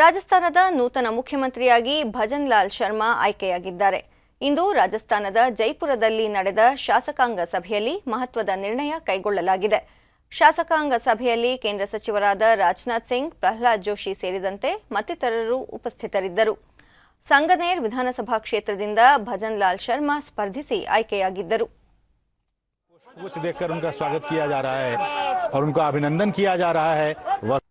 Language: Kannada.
ರಾಜಸ್ಥಾನದ ನೂತನ ಮುಖ್ಯಮಂತ್ರಿಯಾಗಿ ಭಜನ್ ಲಾಲ್ ಶರ್ಮಾ ಆಯ್ಕೆಯಾಗಿದ್ದಾರೆ ಇಂದು ರಾಜಸ್ಥಾನದ ಜೈಪುರದಲ್ಲಿ ನಡೆದ ಶಾಸಕಾಂಗ ಸಭೆಯಲ್ಲಿ ಮಹತ್ವದ ನಿರ್ಣಯ ಕೈಗೊಳ್ಳಲಾಗಿದೆ ಶಾಸಕಾಂಗ ಸಭೆಯಲ್ಲಿ ಕೇಂದ್ರ ಸಚಿವರಾದ ರಾಜನಾಥ್ ಸಿಂಗ್ ಪ್ರಹ್ಲಾದ್ ಜೋಶಿ ಸೇರಿದಂತೆ ಮತ್ತಿತರರು ಉಪಸ್ಥಿತರಿದ್ದರು ಸಂಗನೇರ್ ವಿಧಾನಸಭಾ ಕ್ಷೇತ್ರದಿಂದ ಭಜನ್ ಲಾಲ್ ಶರ್ಮಾ ಸ್ಪರ್ಧಿಸಿ ಆಯ್ಕೆಯಾಗಿದ್ದರು